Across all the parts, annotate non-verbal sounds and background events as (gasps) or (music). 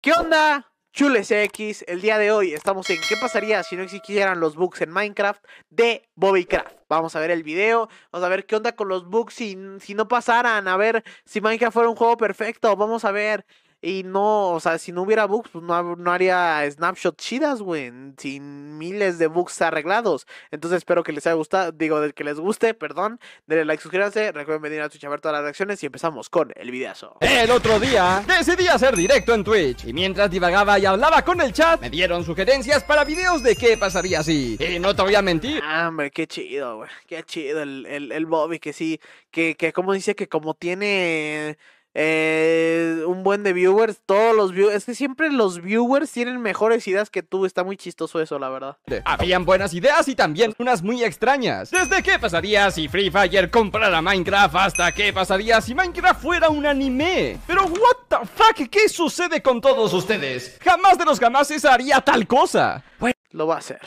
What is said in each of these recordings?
¿Qué onda? Chules X, el día de hoy estamos en ¿Qué pasaría si no existieran los bugs en Minecraft? de Bobbycraft. Vamos a ver el video, vamos a ver qué onda con los bugs si, si no pasaran, a ver si Minecraft fuera un juego perfecto, vamos a ver y no, o sea, si no hubiera bugs, pues no, haría snapshot chidas, güey. Sin miles de bugs arreglados. Entonces espero que les haya gustado, digo, que les guste, perdón. Denle like, suscríbanse, recuerden venir a Twitch a ver todas las reacciones y empezamos con el videazo. El otro día decidí hacer directo en Twitch. Y mientras divagaba y hablaba con el chat, me dieron sugerencias para videos de qué pasaría así Y no te voy a mentir. Ah, hombre, qué chido, güey. Qué chido el, Bobby, que sí. Que, que como dice que como tiene eh, un buen de viewers, todos los viewers, es que siempre los viewers tienen mejores ideas que tú, está muy chistoso eso, la verdad. Habían buenas ideas y también unas muy extrañas. Desde qué pasaría si Free Fire comprara Minecraft hasta qué pasaría si Minecraft fuera un anime. Pero what the fuck, ¿qué sucede con todos ustedes? Jamás de los jamases haría tal cosa. Pues lo va a hacer.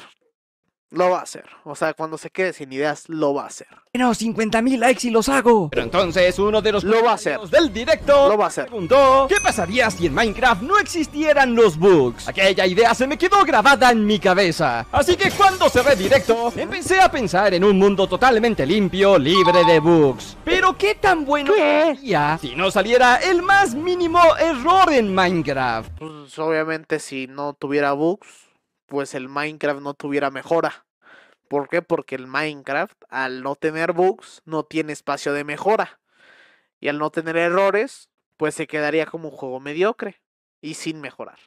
Lo va a hacer. O sea, cuando se quede sin ideas, lo va a hacer. No, 50.000 mil likes y los hago. Pero entonces uno de los lo va a hacer. del directo lo va a hacer. preguntó ¿Qué pasaría si en Minecraft no existieran los bugs? Aquella idea se me quedó grabada en mi cabeza. Así que cuando se ve directo, empecé a pensar en un mundo totalmente limpio, libre de bugs. Pero qué tan bueno sería si no saliera el más mínimo error en Minecraft. Pues obviamente si no tuviera bugs pues el Minecraft no tuviera mejora. ¿Por qué? Porque el Minecraft, al no tener bugs, no tiene espacio de mejora. Y al no tener errores, pues se quedaría como un juego mediocre y sin mejorar.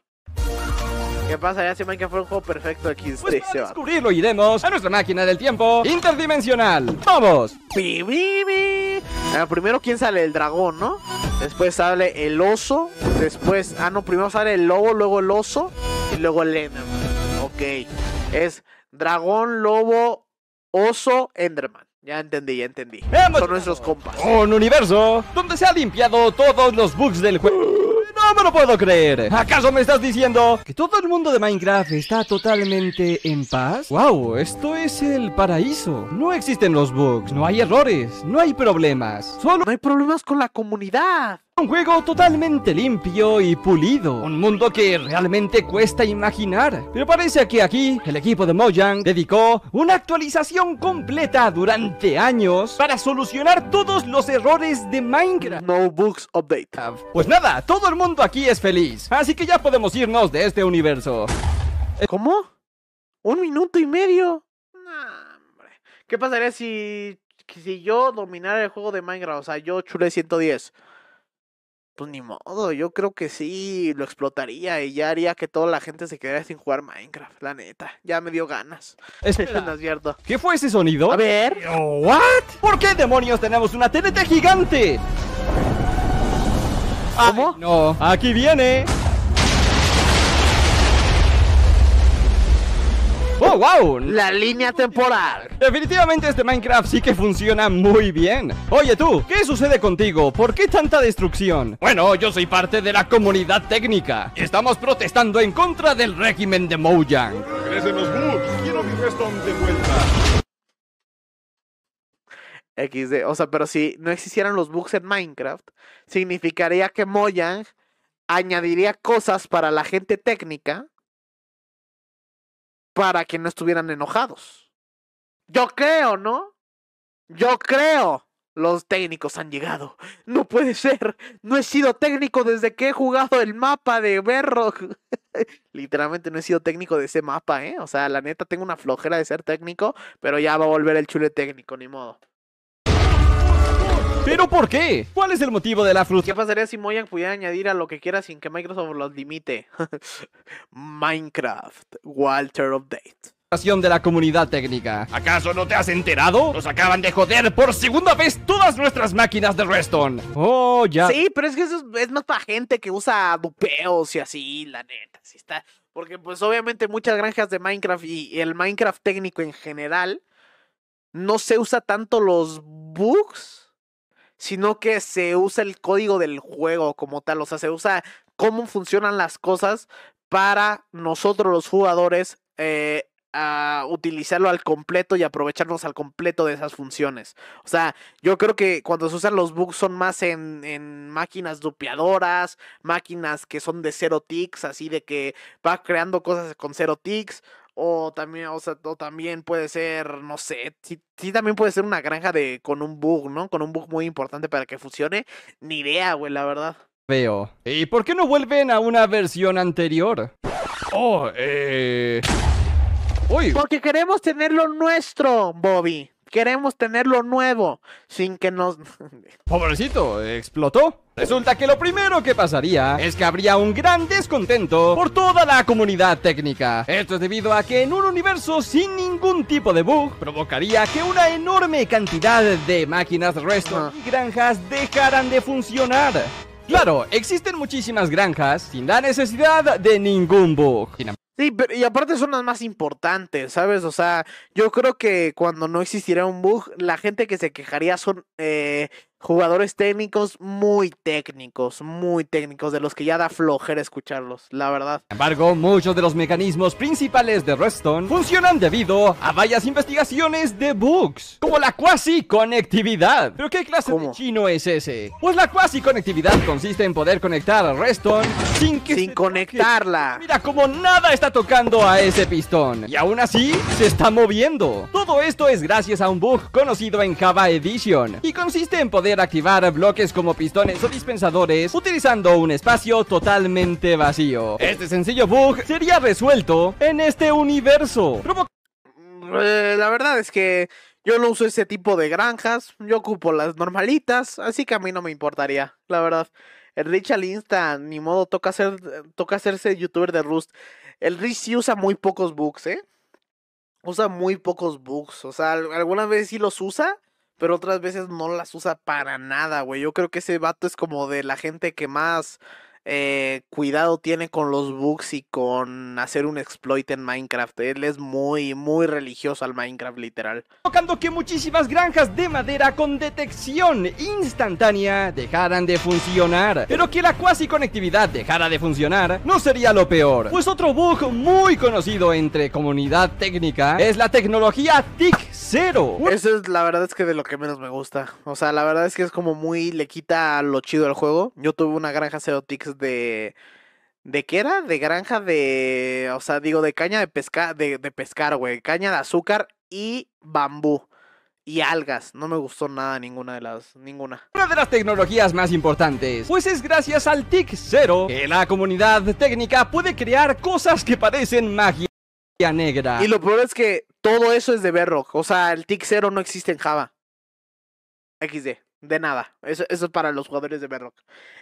¿Qué pasaría si Minecraft fuera un juego perfecto aquí? Pues para descubrirlo iremos a nuestra máquina del tiempo interdimensional. ¡Vamos! bi! Ah, primero, ¿quién sale? El dragón, ¿no? Después sale el oso. Después, ah, no, primero sale el lobo, luego el oso y luego el enemigo ok. Es dragón, lobo, oso, Enderman. Ya entendí, ya entendí. Son nuestros compas. Un universo donde se ha limpiado todos los bugs del juego. (gasps) No me lo puedo creer. ¿Acaso me estás diciendo que todo el mundo de Minecraft está totalmente en paz? ¡Wow! Esto es el paraíso. No existen los bugs, no hay errores, no hay problemas. Solo no hay problemas con la comunidad. Un juego totalmente limpio y pulido, un mundo que realmente cuesta imaginar. Pero parece que aquí el equipo de Mojang dedicó una actualización completa durante años para solucionar todos los errores de Minecraft. No Books Update. Pues nada, todo el mundo aquí es feliz, así que ya podemos irnos de este universo. Eh, ¿Cómo? ¿Un minuto y medio? hombre. ¿Qué pasaría si, si yo dominara el juego de Minecraft? O sea, yo chule 110 pues ni modo, yo creo que sí lo explotaría y ya haría que toda la gente se quedara sin jugar Minecraft, la neta. Ya me dio ganas. (laughs) (laughs) no es cierto. ¿Qué fue ese sonido? A ver. Oh, ¿What? ¿Por qué demonios tenemos una TNT gigante? ¿Cómo? no. Aquí viene. wow! La línea temporal. Definitivamente este Minecraft sí que funciona muy bien. Oye tú, ¿qué sucede contigo? ¿Por qué tanta destrucción? Bueno, yo soy parte de la comunidad técnica. Estamos protestando en contra del régimen de Mojang. Regresen los bugs. Quiero mi de vuelta. XD. O sea, pero si no existieran los bugs en Minecraft, significaría que Mojang añadiría cosas para la gente técnica para que no estuvieran enojados. Yo creo, ¿no? Yo creo. Los técnicos han llegado. No puede ser. No he sido técnico desde que he jugado el mapa de Berro. (laughs) Literalmente no he sido técnico de ese mapa, ¿eh? O sea, la neta tengo una flojera de ser técnico, pero ya va a volver el chule técnico, ni modo. ¿Pero por qué? ¿Cuál es el motivo de la frustración? ¿Qué pasaría si Mojang pudiera añadir a lo que quiera sin que Microsoft los limite? (laughs) Minecraft, Walter Update de la comunidad técnica. ¿Acaso no te has enterado? Nos acaban de joder por segunda vez todas nuestras máquinas de Redstone. Oh, ya. Sí, pero es que eso es, más para gente que usa dupeos y así, la neta. está. Porque pues obviamente muchas granjas de Minecraft y el Minecraft técnico en general no se usa tanto los bugs sino que se usa el código del juego como tal, o sea, se usa cómo funcionan las cosas para nosotros los jugadores eh, a utilizarlo al completo y aprovecharnos al completo de esas funciones. O sea, yo creo que cuando se usan los bugs son más en, en máquinas dupeadoras, máquinas que son de cero ticks, así de que va creando cosas con cero ticks. O también, o sea, también puede ser, no sé, sí, también puede ser una granja de con un bug, ¿no? Con un bug muy importante para que funcione. Ni idea, güey, la verdad. Veo. ¿Y por qué no vuelven a una versión anterior? Oh, eh... Uy. Porque queremos tenerlo nuestro, Bobby. Queremos tenerlo nuevo, sin que nos... (laughs) Pobrecito, explotó. Resulta que lo primero que pasaría es que habría un gran descontento por toda la comunidad técnica. Esto es debido a que en un universo sin ningún tipo de bug provocaría que una enorme cantidad de máquinas, restos ah. y granjas dejaran de funcionar. Claro, existen muchísimas granjas sin la necesidad de ningún bug. Sí, pero y aparte son las más importantes, ¿sabes? O sea, yo creo que cuando no existiera un bug, la gente que se quejaría son eh, jugadores técnicos muy técnicos, muy técnicos, de los que ya da flojera escucharlos, la verdad. Sin embargo, muchos de los mecanismos principales de Redstone funcionan debido a varias investigaciones de bugs, como la cuasi conectividad. ¿Pero qué clase de chino es ese? Pues la cuasi conectividad consiste en poder conectar a Redstone sin que sin conectarla. Mira como nada está tocando a ese pistón y aún así se está moviendo. Todo esto es gracias a un bug conocido en Java Edition y consiste en poder activar bloques como pistones o dispensadores utilizando un espacio totalmente vacío. Este sencillo bug sería resuelto en este universo. Eh, la verdad es que yo no uso ese tipo de granjas, yo ocupo las normalitas, así que a mí no me importaría, la verdad. El Rich al Insta, ni modo, toca, hacer, toca hacerse youtuber de Rust. El Rich sí usa muy pocos bugs, ¿eh? Usa muy pocos bugs, o sea, ¿alguna vez sí los usa, pero otras veces no las usa para nada, güey. Yo creo que ese vato es como de la gente que más eh, cuidado tiene con los bugs y con hacer un exploit en Minecraft. Él es muy, muy religioso al Minecraft, literal. Tocando que muchísimas granjas de madera con detección instantánea dejaran de funcionar. Pero que la cuasi conectividad dejara de funcionar no sería lo peor. Pues otro bug muy conocido entre comunidad técnica es la tecnología TIC cero. Eso es la verdad es que de lo que menos me gusta. O sea, la verdad es que es como muy le quita lo chido al juego. Yo tuve una granja cero ticks de... ¿De qué era? De granja de... O sea, digo, de caña de, pesca, de, de pescar, güey. Caña de azúcar y bambú y algas. No me gustó nada ninguna de las. ninguna. Una de las tecnologías más importantes, pues es gracias al TIC 0 que la comunidad técnica puede crear cosas que parecen magia negra. Y lo peor es que todo eso es de Berro, O sea, el TIC 0 no existe en Java. XD de nada. Eso, eso es para los jugadores de Berrock.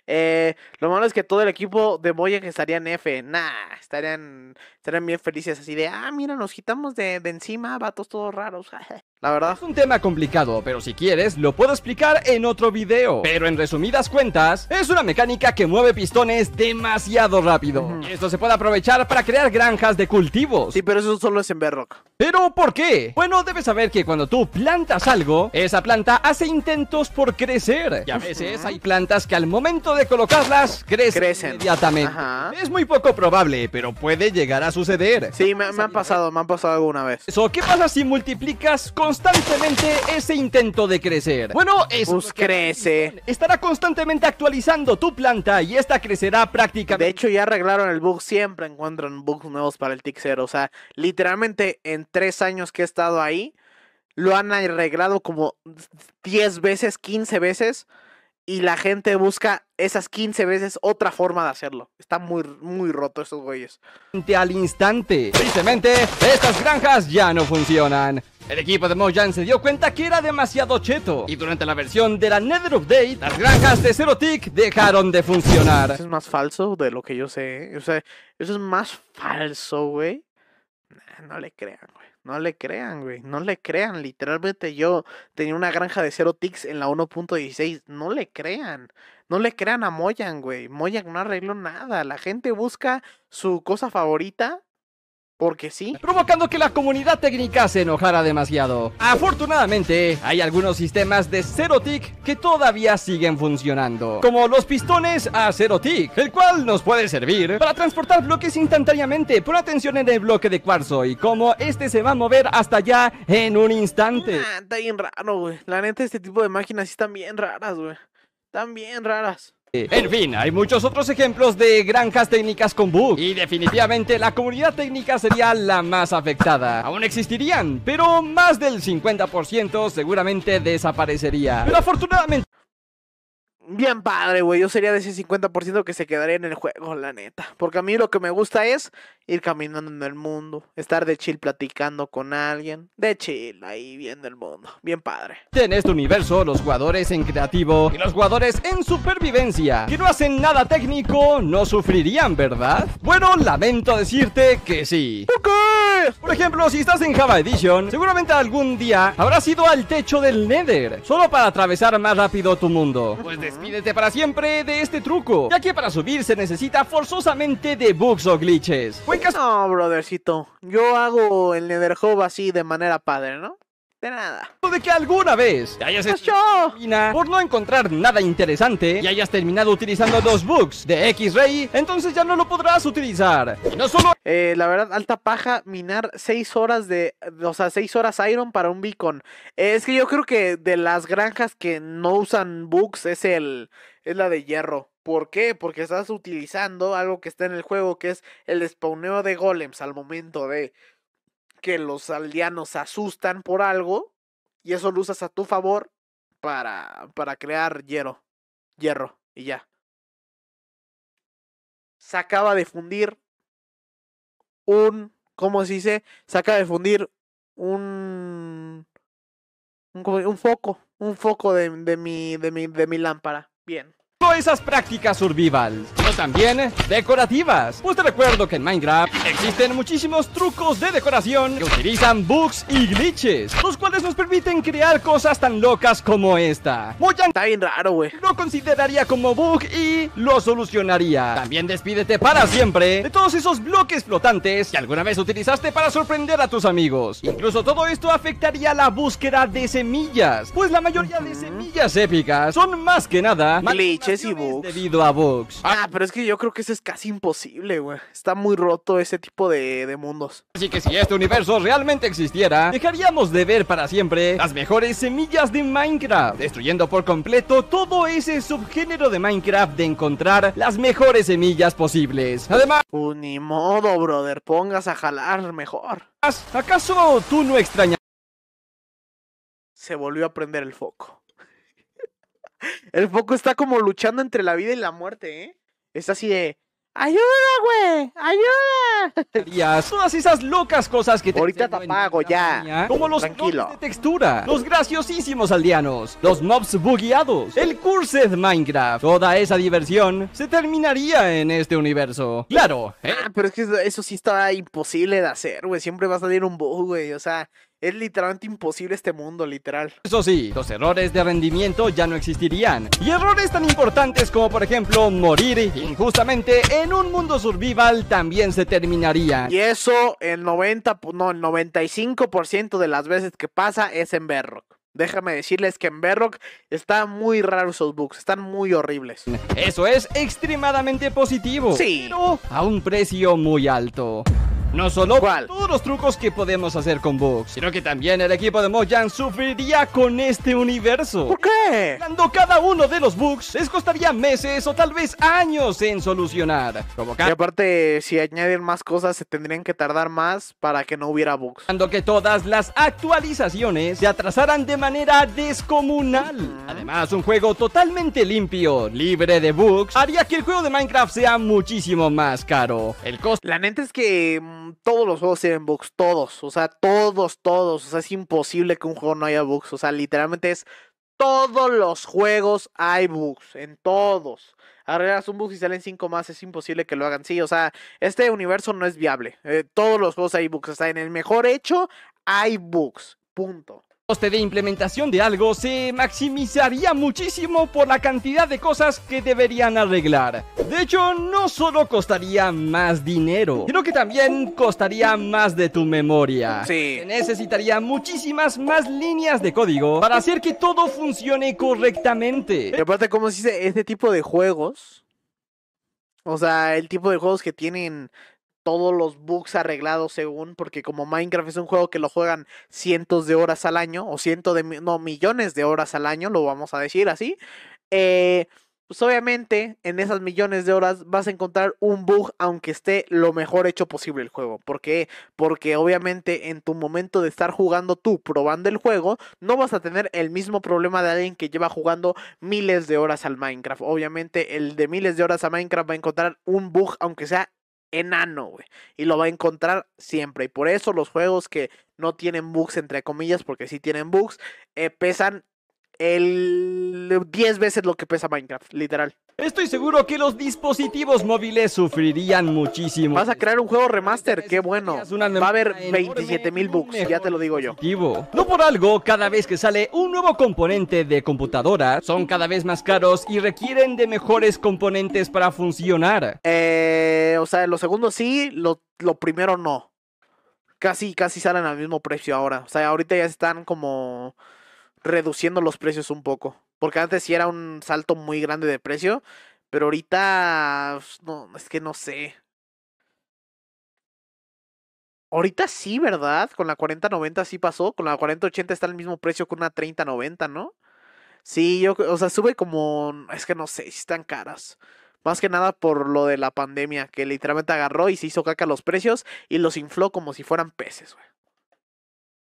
Eh, lo malo es que todo el equipo de que estaría en F. Nah, estarían, estarían bien felices así de, ah, mira, nos quitamos de, de encima, vatos todos raros. (laughs) la verdad. Es un tema complicado, pero si quieres lo puedo explicar en otro video. Pero en resumidas cuentas, es una mecánica que mueve pistones demasiado rápido. Esto se puede aprovechar para crear granjas de cultivos. Sí, pero eso solo es en Bedrock. ¿Pero por qué? Bueno, debes saber que cuando tú plantas algo, esa planta hace intentos por crecer. Y a veces hay plantas que al momento de colocarlas crecen, inmediatamente. Ajá. Es muy poco probable, pero puede llegar a suceder. Sí, me, me han pasado, me han pasado alguna vez. Eso, ¿qué pasa si multiplicas con constantemente ese intento de crecer. Bueno, es crece. Estará constantemente actualizando tu planta y esta crecerá prácticamente. De hecho, ya arreglaron el bug, siempre encuentran bugs nuevos para el Tixero. O sea, literalmente en tres años que he estado ahí, lo han arreglado como 10 veces, 15 veces y la gente busca esas 15 veces otra forma de hacerlo. Está muy, muy roto esos güeyes. Al instante, tristemente, estas granjas ya no funcionan. El equipo de Mojang se dio cuenta que era demasiado cheto y durante la versión de la Nether Update, las granjas de Zero Tick dejaron de funcionar. Eso es más falso de lo que yo sé. ¿eh? O sea, eso es más falso, güey no le crean, güey. No le crean, güey. No le crean. Literalmente yo tenía una granja de 0 ticks en la 1.16. No le crean. No le crean a Moyan, güey. Moyan no arregló nada. La gente busca su cosa favorita porque sí, provocando que la comunidad técnica se enojara demasiado. Afortunadamente, hay algunos sistemas de 0TIC que todavía siguen funcionando, como los pistones a 0TIC. el cual nos puede servir para transportar bloques instantáneamente. por atención en el bloque de cuarzo y como este se va a mover hasta allá en un instante. Ah, está bien raro, güey. La neta, este tipo de máquinas sí están bien raras, güey. Están bien raras. En fin, hay muchos otros ejemplos de granjas técnicas con bug y definitivamente la comunidad técnica sería la más afectada. Aún existirían, pero más del 50% seguramente desaparecería. Pero afortunadamente bien padre, güey. Yo sería de ese 50% que se quedaría en el juego, la neta. Porque a mí lo que me gusta es ir caminando en el mundo, estar de chill platicando con alguien, de chill ahí viendo el mundo, bien padre. En este universo, los jugadores en creativo y los jugadores en supervivencia, que no hacen nada técnico, no sufrirían, ¿verdad? Bueno, lamento decirte que sí. ¿Por qué? Por ejemplo, si estás en Java Edition, seguramente algún día habrás ido al techo del Nether, solo para atravesar más rápido tu mundo. Pues Despídete para siempre de este truco, ya que para subir se necesita forzosamente de bugs o glitches. No, brothercito, yo hago el Nether Hub así de manera padre, ¿no? de nada. De que alguna vez hayas pues hecho por no encontrar nada interesante y hayas terminado utilizando dos books de X-Ray, entonces ya no lo podrás utilizar. no solo... Eh, la verdad, alta paja, minar 6 horas de... O sea, 6 horas Iron para un beacon. Eh, es que yo creo que de las granjas que no usan books es el... Es la de hierro. ¿Por qué? Porque estás utilizando algo que está en el juego, que es el spawneo de golems al momento de que los aldeanos asustan por algo y eso lo usas a tu favor para, para crear hierro. Hierro y ya. Se acaba de fundir un. ¿Cómo se dice? Se acaba de fundir un. Un, foco. Un foco de, de, mi, de, mi, de mi lámpara. Bien esas prácticas survival, Pero también decorativas. Pues te recuerdo que en Minecraft existen muchísimos trucos de decoración que utilizan bugs y glitches, los cuales nos permiten crear cosas tan locas como esta. Muy está bien raro, güey. Lo consideraría como bug y lo solucionaría. También despídete para siempre de todos esos bloques flotantes que alguna vez utilizaste para sorprender a tus amigos. Incluso todo esto afectaría la búsqueda de semillas, pues la mayoría de semillas épicas son más que nada glitches Debido a Vox. Ah, pero es que yo creo que eso es casi imposible, güey. Está muy roto ese tipo de, mundos. Así que si este universo realmente existiera, dejaríamos de ver para siempre las mejores semillas de Minecraft, destruyendo por completo todo ese subgénero de Minecraft de encontrar las mejores semillas posibles. Además... Uh, ni modo, brother, pongas a jalar mejor. ¿Acaso tú no extrañas? Se volvió a prender el foco. El foco está como luchando entre la vida y la muerte, ¿eh? Está así de. ¡Ayuda, güey! ¡Ayuda! Todas esas locas cosas que te Ahorita te apago ya. como los Tranquilo. de textura, los graciosísimos aldeanos, los mobs bugueados, el Cursed Minecraft. Toda esa diversión se terminaría en este universo. Claro, ¿eh? Ah, pero es que eso sí está imposible de hacer, güey. Siempre vas a salir un bug, güey. O sea, es literalmente imposible este mundo, literal. Eso sí, los errores de rendimiento ya no existirían. Y errores tan importantes como por ejemplo morir injustamente en un mundo survival también se terminarían. Y eso el 90, no, el 95% de las veces que pasa es en Berrock. Déjame decirles que en Berrock están muy raros esos bugs, están muy horribles. Eso es extremadamente positivo. Sí. Pero a un precio muy alto. No solo todos los trucos que podemos hacer con Bugs, sino que también el equipo de Mojang sufriría con este universo. ¿Por qué? Cuando cada uno de los bugs les costaría meses o tal vez años en solucionar. Como y aparte, si añaden más cosas, se tendrían que tardar más para que no hubiera bugs. Cuando que todas las actualizaciones se atrasaran de manera descomunal. Además, un juego totalmente limpio, libre de bugs, haría que el juego de Minecraft sea muchísimo más caro. El costo... La neta es que mm, Mm, todos los juegos tienen bugs, todos, o sea, todos, todos, o sea, es imposible que un juego no haya bugs, o sea, literalmente es todos los juegos hay bugs, en todos. Arreglas un bug y salen cinco más, es imposible que lo hagan. Sí, o sea, este universo no es viable. Eh, todos los juegos hay bugs, está en el mejor hecho hay bugs, punto coste de implementación de algo se maximizaría muchísimo por la cantidad de cosas que deberían arreglar. De hecho, no solo costaría más dinero, sino que también costaría más de tu memoria. Sí. necesitaría muchísimas más líneas de código para hacer que todo funcione correctamente. Y aparte, como se dice, este tipo de juegos, o sea, el tipo de juegos que tienen todos los bugs arreglados según, porque como Minecraft es un juego que lo juegan cientos de horas al año, o cientos de, no, millones de horas al año, lo vamos a decir así, eh, pues obviamente en esas millones de horas vas a encontrar un bug aunque esté lo mejor hecho posible el juego. ¿Por qué? Porque obviamente en tu momento de estar jugando tú, probando el juego, no vas a tener el mismo problema de alguien que lleva jugando miles de horas al Minecraft. Obviamente el de miles de horas a Minecraft va a encontrar un bug aunque sea enano, güey. Y lo va a encontrar siempre. Y por eso los juegos que no tienen bugs, entre comillas, porque sí tienen bugs, eh, pesan el 10 veces lo que pesa Minecraft, literal. Estoy seguro que los dispositivos móviles sufrirían muchísimo. Vas a crear un juego remaster, qué bueno. Va a haber 27 mil bugs, ya te lo digo yo. No por algo, cada vez que sale un nuevo componente de computadora, son cada vez más caros y requieren de mejores componentes para funcionar. Eh, o sea, lo segundo sí, lo, lo primero no. Casi, casi salen al mismo precio ahora. O sea, ahorita ya están como reduciendo los precios un poco. Porque antes sí era un salto muy grande de precio, pero ahorita pues, no, es que no sé. Ahorita sí, ¿verdad? Con la 4090 sí pasó, con la 4080 está el mismo precio que una 3090, ¿no? Sí, yo, o sea, sube como, es que no sé, están caras. Más que nada por lo de la pandemia, que literalmente agarró y se hizo caca los precios y los infló como si fueran peces, güey.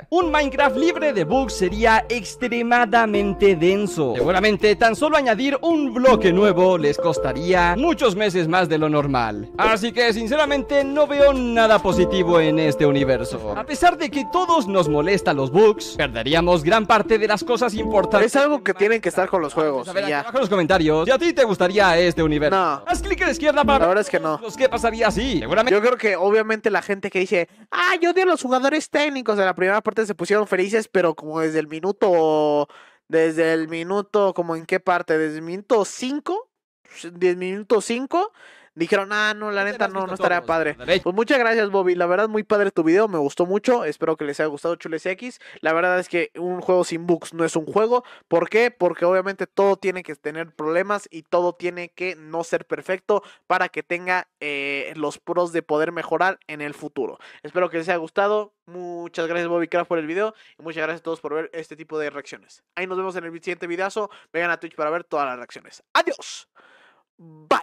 Un Minecraft libre de bugs sería extremadamente denso. Seguramente tan solo añadir un bloque nuevo les costaría muchos meses más de lo normal. Así que sinceramente no veo nada positivo en este universo. A pesar de que todos nos molestan los bugs, perderíamos gran parte de las cosas importantes. Es algo que tienen que estar con los juegos. A los comentarios ¿Y a ti te gustaría este universo. No. Haz clic a la izquierda para... La verdad es que no. ¿Qué pasaría así? Seguramente... Yo creo que obviamente la gente que dice, ah, yo odio a los jugadores técnicos de la primera se pusieron felices, pero como desde el minuto, desde el minuto, como en qué parte, desde el minuto 5, 10 minutos 5, dijeron, ah, no, la neta no, no estaría padre. Pues muchas gracias, Bobby. La verdad, muy padre tu video, me gustó mucho. Espero que les haya gustado Chules X. La verdad es que un juego sin bugs no es un juego. ¿Por qué? Porque obviamente todo tiene que tener problemas y todo tiene que no ser perfecto para que tenga eh, los pros de poder mejorar en el futuro. Espero que les haya gustado. Muchas gracias Bobby Craft por el video y muchas gracias a todos por ver este tipo de reacciones. Ahí nos vemos en el siguiente videazo. Vengan a Twitch para ver todas las reacciones. Adiós. Bye.